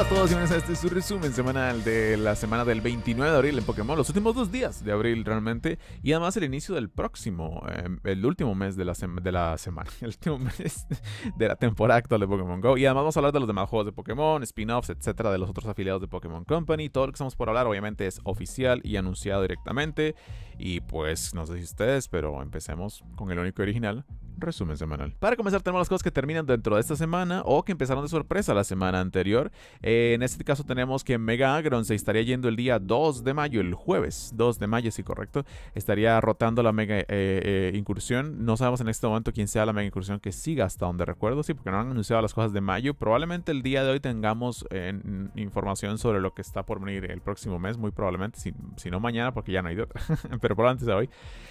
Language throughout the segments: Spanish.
Hola a todos, bienvenidos a este su resumen semanal de la semana del 29 de abril en Pokémon, los últimos dos días de abril realmente, y además el inicio del próximo, eh, el último mes de la, de la semana, el último mes de la temporada actual de Pokémon Go, y además vamos a hablar de los demás juegos de Pokémon, spin-offs, etcétera, de los otros afiliados de Pokémon Company, todo lo que estamos por hablar obviamente es oficial y anunciado directamente, y pues no sé si ustedes, pero empecemos con el único original, resumen semanal. Para comenzar tenemos las cosas que terminan dentro de esta semana o que empezaron de sorpresa la semana anterior. Eh, en este caso tenemos que Mega Agron se estaría yendo el día 2 de mayo, el jueves 2 de mayo, si correcto. Estaría rotando la Mega eh, eh, Incursión. No sabemos en este momento quién sea la Mega Incursión que siga hasta donde recuerdo, sí, porque no han anunciado las cosas de mayo. Probablemente el día de hoy tengamos información sobre lo que está por venir el próximo mes, muy probablemente, si, no mañana, porque ya no hay de otra, pero antes de hoy.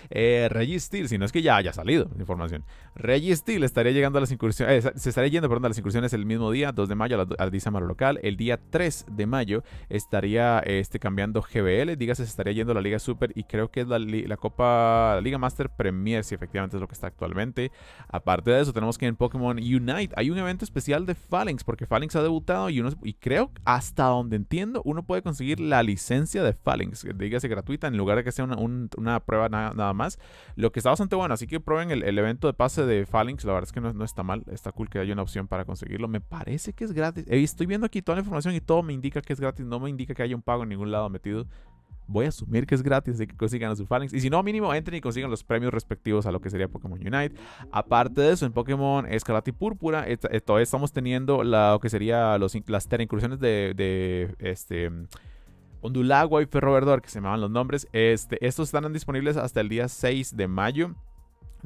Eh, si no es que ya haya salido información. Reggie Steel estaría llegando a las incursiones, eh, se estaría yendo perdón, a las incursiones el mismo día, 2 de mayo, al la local. El día 3 de mayo estaría este, cambiando GBL, dígase, se estaría yendo a la Liga Super y creo que la, Copa, la Liga Master Premier, si efectivamente es lo que está actualmente. Aparte de eso, tenemos que en Pokémon Unite hay un evento especial de Phalanx, porque Phalanx ha debutado y, uno, y creo, hasta donde entiendo, uno puede conseguir la licencia de Phalanx, dígase gratuita, en lugar de que sea una, prueba nada más, lo que está bastante bueno. Así que prueben el, el evento de paso de Phalanx, la verdad es que no, está mal. Está cool que haya una opción para conseguirlo. Me parece que es gratis. Eh, estoy viendo aquí toda la información y todo me indica que es gratis. No me indica que haya un pago en ningún lado metido. Voy a asumir que es gratis de que consigan a su Phalanx. Y si no, mínimo entren y consigan los premios respectivos a lo que sería Pokémon Unite. Aparte de eso, en Pokémon Escarlata y Púrpura, eh, eh, todavía estamos teniendo la, lo que sería los, las incursiones de, este. Ondulagua y Ferro Verdor, que se llamaban los nombres. Este, estos estarán disponibles hasta el día 6 de mayo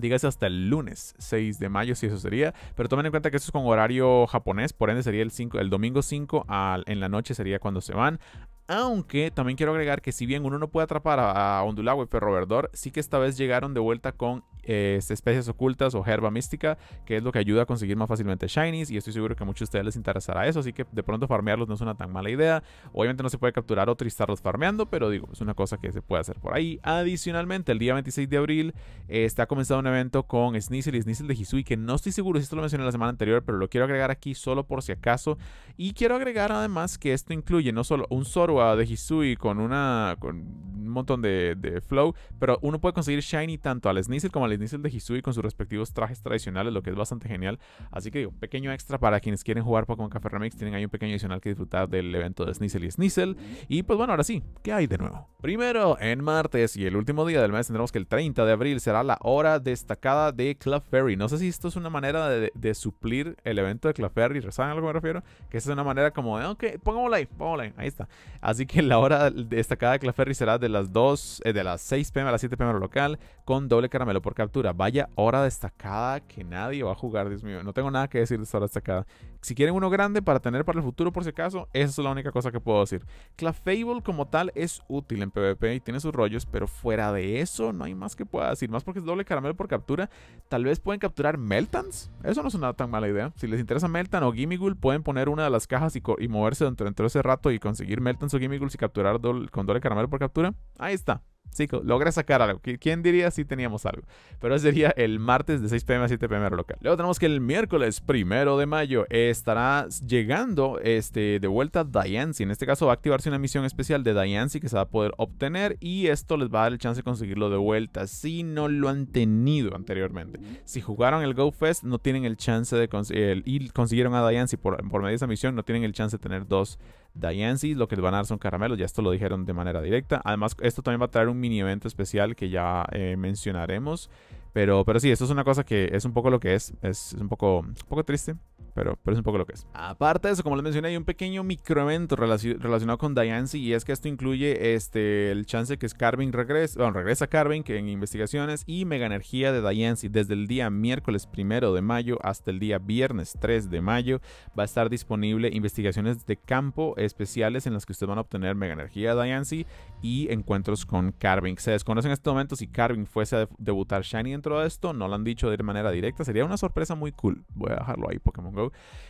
dígase hasta el lunes 6 de mayo, si eso sería. Pero tomen en cuenta que esto es con horario japonés, por ende sería el, 5, el domingo 5 en la noche sería cuando se van. Aunque también quiero agregar que si bien uno no puede atrapar a, Ondulago y Perro Verdor, sí que esta vez llegaron de vuelta con especies ocultas o herba mística, que es lo que ayuda a conseguir más fácilmente shinies. Y estoy seguro que a muchos de ustedes les interesará eso, así que de pronto farmearlos no es una tan mala idea. Obviamente no se puede capturar o tristarlos farmeando, pero digo, es una cosa que se puede hacer por ahí. Adicionalmente, el día 26 de abril eh, está comenzado un evento con Sneasel y Sneasel de Hisui, que no estoy seguro si esto lo mencioné la semana anterior, pero lo quiero agregar aquí solo por si acaso. Y quiero agregar además que esto incluye no solo un Zorua de Hisui con una. Con, montón de, flow, pero uno puede conseguir shiny tanto al Sneasel como al Sneasel de Hisui con sus respectivos trajes tradicionales, lo que es bastante genial. Así que digo, pequeño extra para quienes quieren jugar Pokémon Café Remix, tienen ahí un pequeño adicional que disfrutar del evento de Sneasel y Sneasel. Y pues bueno, ahora sí, ¿qué hay de nuevo? Primero, en martes y el último día del mes tendremos que el 30 de abril será la hora destacada de Club Ferry. No sé si esto es una manera de, suplir el evento de Club Ferry, ¿saben algo que me refiero? Que es una manera como de, ok, pongámosla ahí, pongámosla ahí, está. Así que la hora destacada de Club Ferry será de la las eh, de las 6 pm a las 7 pm local, con doble caramelo por captura. Vaya hora destacada que nadie va a jugar, Dios mío. No tengo nada que decir de esta hora destacada si quieren uno grande para tener para el futuro por si acaso, esa es la única cosa que puedo decir. Clafable como tal es útil en PvP y tiene sus rollos, pero fuera de eso no hay más que pueda decir. Más porque es doble caramelo por captura. Tal vez pueden capturar Meltans. Eso no es una tan mala idea. Si les interesa Meltan o Gimmigul pueden poner una de las cajas y, moverse dentro, de ese rato y conseguir Meltans o Gimmigul y capturar con doble caramelo por captura. Ahí está. Sí, logré sacar algo. ¿Quién diría si teníamos algo? Pero ese sería el martes de 6 pm a 7 pm local. Luego tenemos que el miércoles primero de mayo estará llegando este, de vuelta Diancy. En este caso va a activarse una misión especial de Diancy que se va a poder obtener y esto les va a dar el chance de conseguirlo de vuelta si no lo han tenido anteriormente. Si jugaron el Go Fest no tienen el chance de conseguir y consiguieron a Diancy por medio de esa misión, no tienen el chance de tener dos Diancy, lo que les van a dar son caramelos, ya esto lo dijeron de manera directa. Además, esto también va a traer un mini evento especial que ya eh, mencionaremos. Pero, pero sí, esto es una cosa que es un poco lo que es, es, un, poco, un poco triste, pero, es un poco lo que es. Aparte de eso, como les mencioné, hay un pequeño microevento relacionado con Diancy y es que esto incluye este, el chance que Carving regrese, bueno, regresa Carvin que en investigaciones y Mega Energía de Diancy desde el día miércoles primero de mayo hasta el día viernes 3 de mayo va a estar disponible investigaciones de campo especiales en las que ustedes van a obtener Mega Energía de Diancy y encuentros con Carving Se desconoce en este momento si Carving fuese a debutar Shiny dentro de esto, no lo han dicho de manera directa, sería una sorpresa muy cool. Voy a dejarlo ahí, Pokémon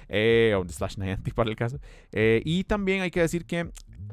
eh, slash para el caso. Eh, y también hay que decir que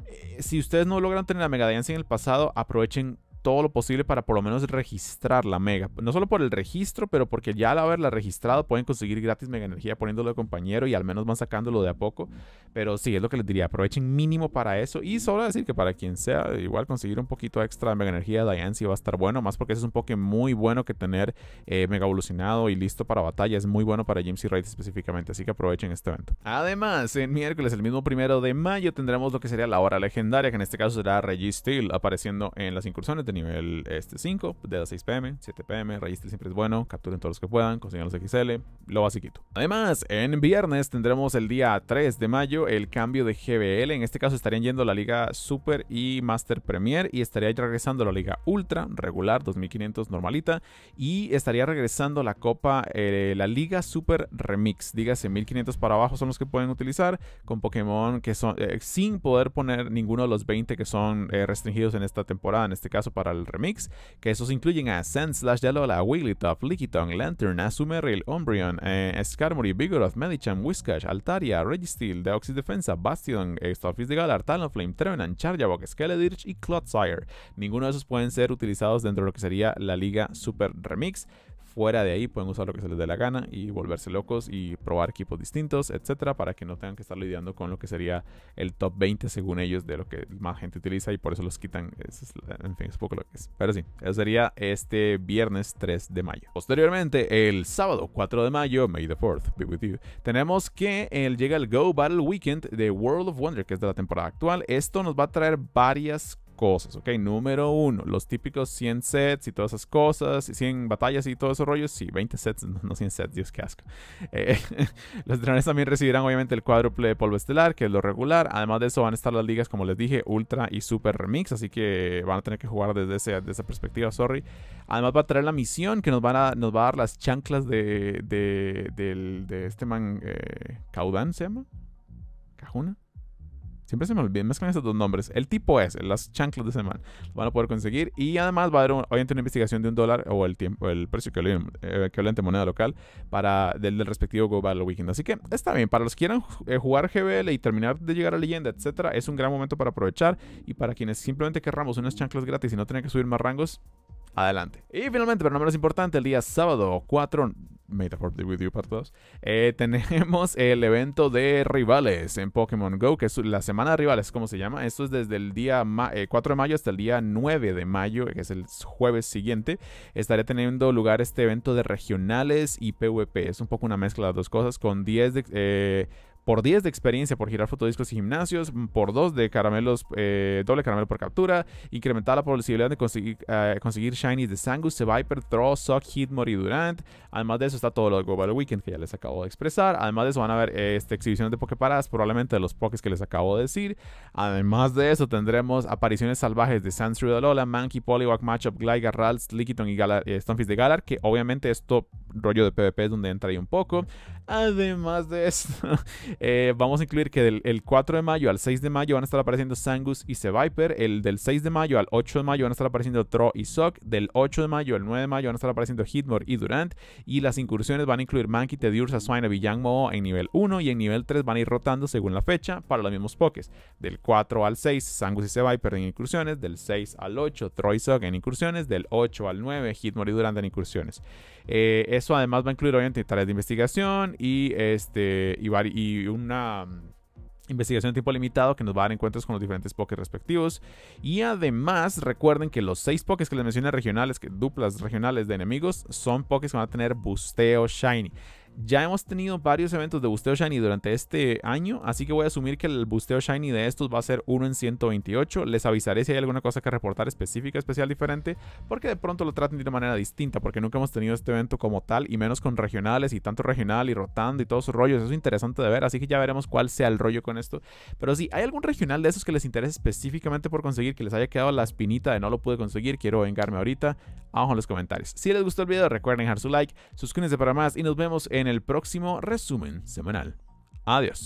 eh, si ustedes no logran tener la Mega en el pasado, aprovechen todo lo posible para por lo menos registrar la mega. No solo por el registro, pero porque ya al haberla registrado pueden conseguir gratis mega energía poniéndolo de compañero y al menos van sacándolo de a poco. Pero sí, es lo que les diría, aprovechen mínimo para eso. Y solo decir que para quien sea, igual conseguir un poquito extra de mega energía de y va a estar bueno, más porque ese es un Pokémon muy bueno que tener eh, mega evolucionado y listo para batalla. Es muy bueno para y Raid específicamente, así que aprovechen este evento. Además, en miércoles, el mismo primero de mayo, tendremos lo que sería la hora legendaria, que en este caso será Registeel, apareciendo en las incursiones nivel este, 5, de las 6 pm, 7 pm, registre siempre es bueno, capturen todos los que puedan, consigan los XL, lo basiquito. Además, en viernes tendremos el día 3 de mayo el cambio de GBL, en este caso estarían yendo la Liga Super y Master Premier y estaría regresando la Liga Ultra, regular, 2500 normalita, y estaría regresando la Copa, eh, la Liga Super Remix, dígase 1500 para abajo son los que pueden utilizar con Pokémon que son eh, sin poder poner ninguno de los 20 que son eh, restringidos en esta temporada, en este caso para el remix, que esos incluyen a Sand Slash Yalola, Wigglytuff, Lickitung, Lantern. Azumarill. Umbreon, eh, Skarmory, Vigoroth, Medicham, Whiskash, Altaria, Registeel, Deoxys Defensa, Bastion, Starfish de Galar, Talonflame, Trevenant, Charjabok, Skeledirge y Clodsire. Ninguno de esos pueden ser utilizados dentro de lo que sería la Liga Super Remix. Fuera de ahí pueden usar lo que se les dé la gana y volverse locos y probar equipos distintos, etcétera, para que no tengan que estar lidiando con lo que sería el top 20 según ellos de lo que más gente utiliza y por eso los quitan. en fin, es poco lo que es. Pero sí, eso sería este viernes 3 de mayo. Posteriormente, el sábado 4 de mayo, May the 4th, be with you, tenemos que llega el Go Battle Weekend de World of Wonder, que es de la temporada actual. Esto nos va a traer varias cosas cosas, ¿ok? Número uno, los típicos 100 sets y todas esas cosas, 100 batallas y todo esos rollo, sí, 20 sets, no 100 sets, Dios que asco. Eh, los drones también recibirán obviamente el cuádruple de polvo estelar, que es lo regular, además de eso van a estar las ligas, como les dije, Ultra y Super Remix, así que van a tener que jugar desde, esa perspectiva, sorry. Además va a traer la misión que nos, van a, nos va a dar las chanclas de, este man, eh, Caudan se llama, Cajuna. Siempre se me olvidan, mezclan esos dos nombres. El tipo es, las chanclas de semana Lo van a poder conseguir. Y además va a haber en obviamente una investigación de un dólar o el tiempo, el precio que equivalente eh, moneda local para del, respectivo Global Weekend. Así que está bien. Para los que quieran eh, jugar GBL y terminar de llegar a leyenda, etcétera, es un gran momento para aprovechar. Y para quienes simplemente querramos unas chanclas gratis y no tener que subir más rangos, adelante. Y finalmente, pero no menos importante, el día sábado 4 Made the with you part 2. Eh, tenemos el evento de rivales en Pokémon Go, que es la semana de rivales, ¿cómo se llama? Esto es desde el día 4 eh, de mayo hasta el día 9 de mayo, que es el jueves siguiente. Estaré teniendo lugar este evento de regionales y PvP. Es un poco una mezcla de dos cosas, con 10 de, eh, por 10 de experiencia por girar fotodiscos y gimnasios, mm, por 2 de caramelos, eh, doble caramelo por captura, incrementar la posibilidad de conseguir, eh, conseguir shinies de Sangus, The Viper, Throw, Suck, Hit, Mori, Durant. Además de eso está todo lo de Global Weekend que ya les acabo de expresar. Además de eso van a haber eh, este, exhibiciones de Poképaradas, probablemente de los Pokés que les acabo de decir. Además de eso tendremos apariciones salvajes de de Lola, Monkey, Poliwag, Matchup, Gligar, Ralts, Lickiton y Galar, de Galar, que obviamente esto rollo de PvP es donde entra ahí un poco. Además de esto, eh, vamos a incluir que del 4 de mayo al 6 de mayo van a estar apareciendo Sangus y Seviper. El del 6 de mayo al 8 de mayo van a estar apareciendo Tro y Sock Del 8 de mayo al 9 de mayo van a estar apareciendo Hitmore y Durant. Y las incursiones van a incluir Mankey, Tediursa, Swine y Mo en nivel 1 y en nivel 3 van a ir rotando según la fecha para los mismos pokés. Del 4 al 6, Sangus y Seviper en incursiones. Del 6 al 8, Tro y Sock en incursiones. Del 8 al 9, Hitmore y Durant en incursiones. Eh, eso además va a incluir obviamente tareas de investigación y, este, y, una mm, investigación de tiempo limitado que nos va a dar encuentros con los diferentes Pokés respectivos. Y además, recuerden que los 6 Pokés que les mencioné regionales, que duplas regionales de enemigos, son Pokés que van a tener busteo Shiny. Ya hemos tenido varios eventos de busteo shiny durante este año, así que voy a asumir que el busteo shiny de estos va a ser uno en 128. Les avisaré si hay alguna cosa que reportar específica, especial, diferente, porque de pronto lo traten de una manera distinta, porque nunca hemos tenido este evento como tal, y menos con regionales y tanto regional y rotando y todos sus rollos. Eso es interesante de ver, así que ya veremos cuál sea el rollo con esto. Pero si hay algún regional de esos que les interese específicamente por conseguir, que les haya quedado la espinita de no lo pude conseguir, quiero vengarme ahorita, abajo en los comentarios. Si les gustó el video, recuerden dejar su like, suscríbanse para más y nos vemos en el próximo resumen semanal. Adiós.